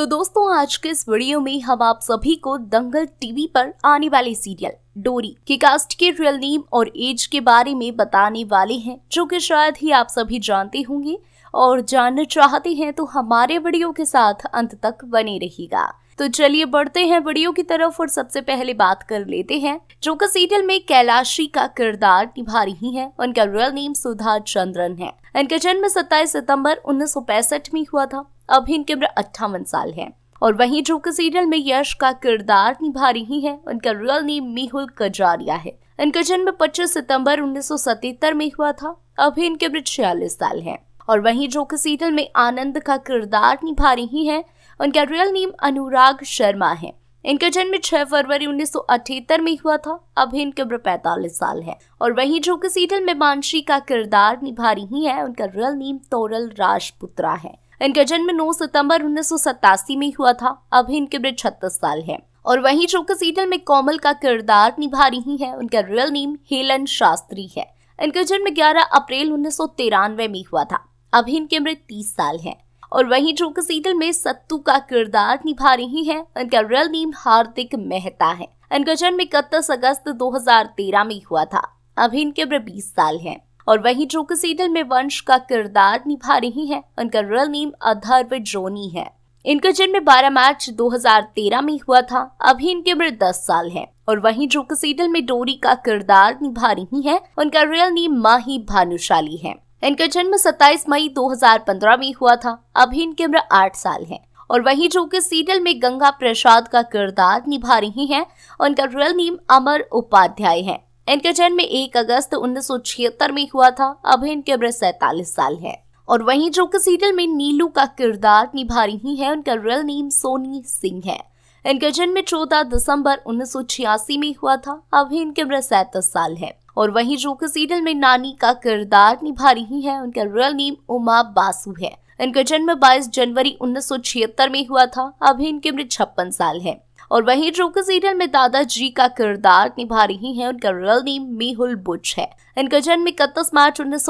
तो दोस्तों आज के इस वीडियो में हम आप सभी को दंगल टीवी पर आने वाले सीरियल डोरी के कास्ट के रियल नेम और एज के बारे में बताने वाले हैं जो कि शायद ही आप सभी जानते होंगे और जानना चाहते हैं तो हमारे वीडियो के साथ अंत तक बने रहेगा तो चलिए बढ़ते हैं वीडियो की तरफ और सबसे पहले बात कर लेते हैं जो कि सीरियल में कैलाशी का किरदार निभा रही हैं उनका रियल नेम सुधा चंद्रन है इनका जन्म 27 सितंबर उन्नीस में हुआ था अभी इनकी उम्र अट्ठावन साल है और वहीं कि सीरियल में यश का किरदार निभा रही है उनका रियल नेम मेहुल कजारिया है इनका जन्म 25 सितंबर 1977 में हुआ था अभी इनके उम्र छियालीस साल है और वहीं कि सीरियल में आनंद का किरदार निभा रही है उनका रियल नेम अनुराग शर्मा है इनका जन्म 6 फरवरी 1978 में हुआ था अभी इनकी उम्र पैतालीस साल है और वहीं कि सीरियल में मानसी का किरदार निभा रही है उनका रियल नेम तोरल राजपुत्रा है इनका जन्म 9 सितंबर उन्नीस में हुआ था अभी इनकी उम्र छत्तीस साल है और वहीं जो कि सीरियल में कोमल का किरदार निभा रही है उनका रियल नेम हेलन शास्त्री है इनका जन्म 11 अप्रैल उन्नीस में हुआ था अभी इनकी उम्र 30 साल है और वहीं जो कि सीरियल में सत्तू का किरदार निभा रही है इनका रियल नेम हार्दिक मेहता है इनका जन्म इकतीस अगस्त 2013 में हुआ था अभी इनकी उम्र 20 साल है और वहीं जो कि सीरियल में वंश का किरदार निभा रही हैं उनका रियल नेम अधर्व जोनी है इनका जन्म 12 मार्च 2013 में हुआ था अभी इनकी उम्र 10 साल है और वहीं जो कि सीरियल में डोरी का किरदार निभा रही हैं उनका रियल नेम माही भानुशाली है इनका जन्म 27 मई 2015 में हुआ था अभी इनकी उम्र 8 साल है और वहीं जो कि सीरियल में गंगा प्रसाद का किरदार निभा रही हैं उनका रियल नेम अमर उपाध्याय है इनका जन्म एक अगस्त छिहत्तर में हुआ था अभी इनकी उम्र सैतालीस साल है और वहीं जो की सीरियल में नीलू का किरदार निभा रही है उनका रियल नेम सोनी सिंह है इनका जन्म चौदह दिसंबर छियासी में हुआ था अभी इनकी उम्र सैतीस साल है और वहीं जो की सीरियल में नानी का किरदार निभा रही है उनका रियल नेम उमा बासु है इनका जन्म 22 जनवरी छिहत्तर में हुआ था अभी इनकी उम्र छप्पन साल है और वहीं ड्रू सीरियल में दादाजी का किरदार निभा रही हैं उनका रियल नेम मेहुल बुच है इनका जन्म इकतीस मार्च उन्नीस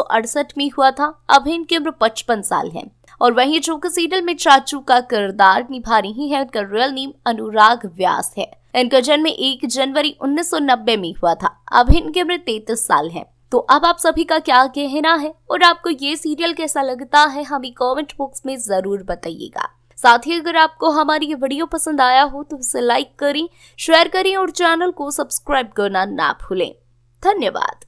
में हुआ था अब इनकी उम्र पचपन साल है और वहीं जो सीरियल में चाचू का किरदार निभा रही है उनका रियल नेम अनुराग व्यास है इनका जन्म एक जनवरी 1990 में हुआ था अब इनकी उम्र तैतीस साल है तो अब आप सभी का क्या कहना है और आपको ये सीरियल कैसा लगता है हमें कमेंट बॉक्स में जरूर बताइएगा साथ ही अगर आपको हमारी ये वीडियो पसंद आया हो तो इसे लाइक करें शेयर करें और चैनल को सब्सक्राइब करना ना भूलें धन्यवाद